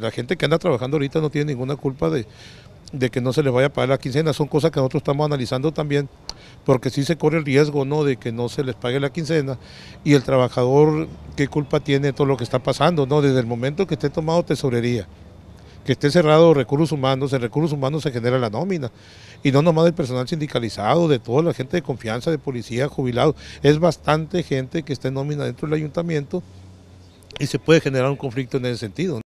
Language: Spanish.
La gente que anda trabajando ahorita no tiene ninguna culpa de, que no se les vaya a pagar la quincena, son cosas que nosotros estamos analizando también, porque sí se corre el riesgo ¿no? de que no se les pague la quincena y el trabajador qué culpa tiene de todo lo que está pasando, ¿no? desde el momento que esté tomado tesorería, que esté cerrado recursos humanos, en recursos humanos se genera la nómina, y no nomás del personal sindicalizado, de toda la gente de confianza, de policía, jubilado. es bastante gente que está en nómina dentro del ayuntamiento y se puede generar un conflicto en ese sentido.